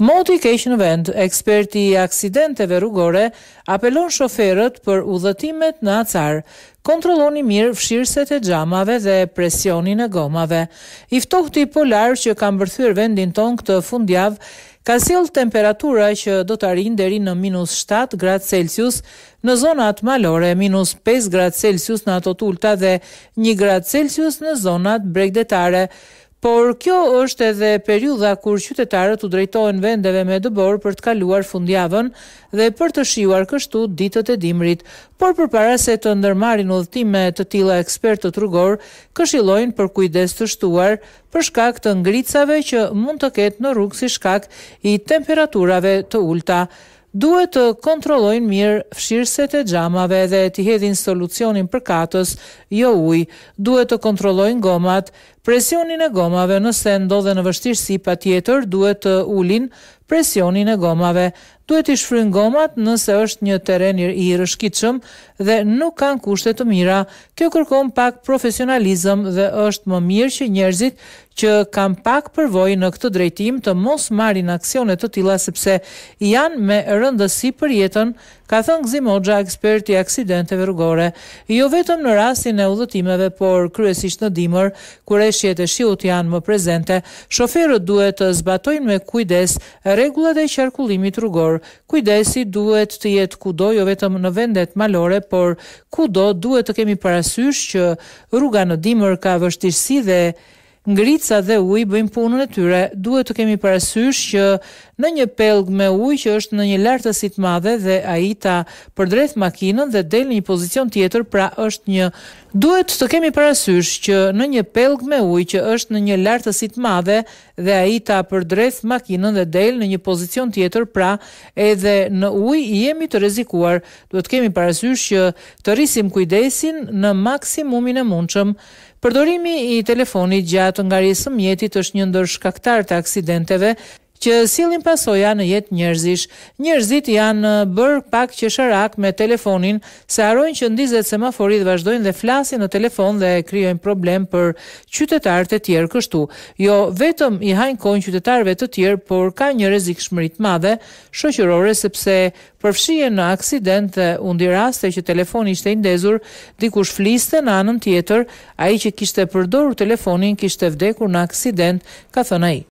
Moti keq në vend, eksperti i aksidenteve rrugore, apelon shoferët për udhëtimet në acar. Kontrolloni mirë fshirëset e xhamave dhe presionin e gomave. I ftohti polar që ka mbërthyer vendin ton këtë fundjavë ka sjell temperatura që do të arrijë deri në minus -7 gradë Celsius në zonat malore, minus -5 gradë Celsius në ato tulta dhe 1 gradë Celsius në zonat bregdetare. Por kjo është edhe periudha kur qytetarët u drejtohen vendeve me dëbor për të kaluar fundjavën dhe për të shiuar kështu ditët e dimrit. Por për para se të ndërmarin udhëtime të tila ekspertë të rrugor, këshilojnë për kujdes të shtuar për shkak të ngricave që mund të ketë në rrugë si shkak i temperaturave të ulta. Duhet të kontrollojnë mirë fshirset e xhamave dhe të hedhin solucionin për katës, jo ujë. Duhet të kontrollojnë gomat, presionin e gomave nëse ndodhe në vështirësi pa tjetër duhet të ulin presionin e gomave. Duhet i shfryn gomat nëse është një teren i rëshkitëshëm dhe nuk kanë kushtet të mira. Kjo kërkom pak profesionalizëm dhe është më mirë që njerëzit që kam pak përvoj në këtë drejtim të mos marin aksionet të tila sepse janë me rëndësi për jetën, ka thënë Gzimoja eksperti aksidenteve rrugore, jo vetëm në rastin e udhëtimeve, por kryesisht në dimër, kure shejtësh e shiut janë më prezente. Shoferët duhet të zbatojnë me kujdes rregullat e qarkullimit rrugor. Kujdesi duhet të jetë kudo, jo vetëm në vendet malore, por kudo duhet të kemi parasysh që rruga në dimër ka vështirësi dhe ngrica dhe uji bëjnë punën e tyre, duhet të kemi parasysh që në një pellg me ujë që është në një lartësi të madhe dhe ai ta përdresë makinën dhe del në një pozicion tjetër, pra është një duhet të kemi parasysh që në një pellg me ujë që është në një lartësi të madhe dhe ai ta përdresë makinën dhe del në një pozicion tjetër, pra edhe në ujë jemi të rrezikuar. Duhet të kemi parasysh që të rrisim kujdesin në maksimumin e mundshëm. Përdorimi i telefonit gjatë ngarjes së mjetit është një ndër shkaktar të aksidenteve që sillin pasoja në jetë njerëzish. Njerëzit janë bërë pak qesharak me telefonin, se harojnë që ndizet semaforit vazhdojnë dhe flasin në telefon dhe krijojnë problem për qytetarët e tjerë kështu. Jo vetëm i hajnë kohën qytetarëve të tjerë, por ka një rrezik shmëri të madhe shoqërore sepse përfshihen në aksident dhe undi raste që telefoni ishte i ndezur, dikush fliste në anën tjetër, ai që kishte përdorur telefonin kishte vdekur në aksident, ka thënë ai.